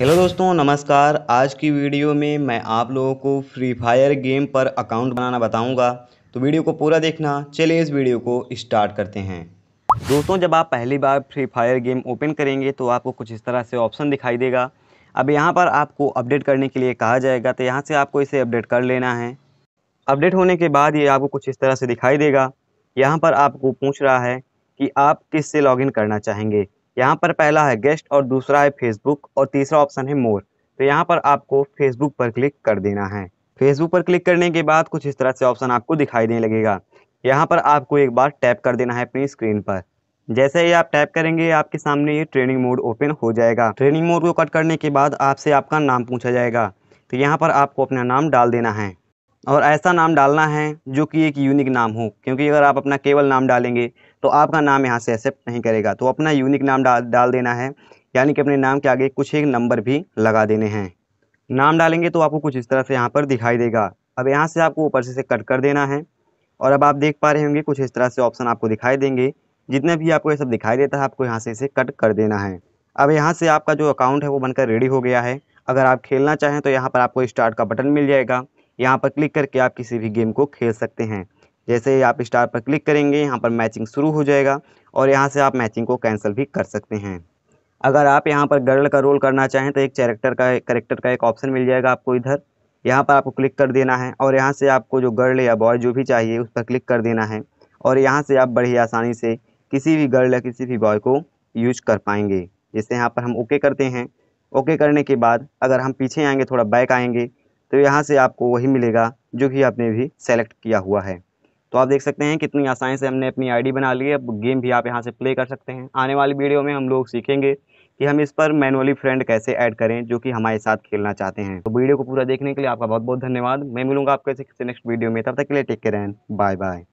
hello दोस्तों नमस्कार आज की वीडियो में मैं आप लोगों को फ्री फायर गेम पर अकाउंट बनाना बताऊंगा तो वीडियो को पूरा देखना चलिए इस वीडियो को स्टार्ट करते हैं दोस्तों जब आप पहली बार फ्री फायर गेम ओपन करेंगे तो आपको कुछ इस तरह से ऑप्शन दिखाई देगा अब यहाँ पर आपको अपडेट करने के लिए कहा जाएगा तो यहाँ से आपको इसे अपडेट कर लेना है अपडेट होने के बाद ये आपको कुछ इस तरह से दिखाई देगा यहाँ पर आपको पूछ रहा है कि आप किस से लॉगिन करना चाहेंगे यहाँ पर पहला है गेस्ट और दूसरा है फेसबुक और तीसरा ऑप्शन है मोर तो यहाँ पर आपको फेसबुक पर क्लिक कर देना है फेसबुक पर क्लिक करने के बाद कुछ इस तरह से ऑप्शन आपको दिखाई देने लगेगा यहाँ पर आपको एक बार टैप कर देना है अपनी स्क्रीन पर जैसे ही आप टैप करेंगे आपके सामने ये ट्रेनिंग मोड ओपन हो जाएगा ट्रेनिंग मोड को कट करने के बाद आपसे आपका नाम पूछा जाएगा तो यहाँ पर आपको अपना नाम डाल देना है और ऐसा नाम डालना है जो कि एक यूनिक नाम हो क्योंकि अगर आप अपना केवल नाम डालेंगे तो आपका नाम यहाँ से एक्सेप्ट नहीं करेगा तो अपना यूनिक नाम डाल डाल देना है यानी कि अपने नाम के आगे कुछ एक नंबर भी लगा देने हैं नाम डालेंगे तो आपको कुछ इस तरह से यहाँ पर दिखाई देगा अब यहाँ से आपको ऊपर से इसे कट कर देना है और अब आप देख पा रहे होंगे कुछ इस तरह से ऑप्शन आपको दिखाई देंगे जितने भी आपको ये सब दिखाई देता है आपको यहाँ से इसे कट कर देना है अब यहाँ से आपका जो अकाउंट है वो बनकर रेडी हो गया है अगर आप खेलना चाहें तो यहाँ पर आपको स्टार्ट का बटन मिल जाएगा यहाँ पर क्लिक करके आप किसी भी गेम को खेल सकते हैं जैसे आप स्टार पर क्लिक करेंगे यहाँ पर मैचिंग शुरू हो जाएगा और यहाँ से आप मैचिंग को कैंसिल भी कर सकते हैं अगर आप यहाँ पर गर्ल का रोल करना चाहें तो एक चैरेक्टर का करेक्टर का एक ऑप्शन मिल जाएगा आपको इधर यहाँ पर आपको क्लिक कर देना है और यहाँ से आपको जो गर्ल या बॉय जो भी चाहिए उस पर क्लिक कर देना है और यहाँ से आप बड़ी आसानी से किसी भी गर्ल या किसी भी बॉय को यूज कर पाएंगे जैसे यहाँ पर हम ओके करते हैं ओके करने के बाद अगर हम पीछे आएंगे थोड़ा बैक आएंगे तो यहाँ से आपको वही मिलेगा जो कि आपने भी सेलेक्ट किया हुआ है तो आप देख सकते हैं कितनी आसानी से हमने अपनी आईडी बना ली है अब गेम भी आप यहाँ से प्ले कर सकते हैं आने वाली वीडियो में हम लोग सीखेंगे कि हम इस पर मैनुअली फ्रेंड कैसे ऐड करें जो कि हमारे साथ खेलना चाहते हैं तो वीडियो को पूरा देखने के लिए आपका बहुत बहुत धन्यवाद मैं मिलूंगा आपके नेक्स्ट वीडियो में तब तक के लिए take care and bye bye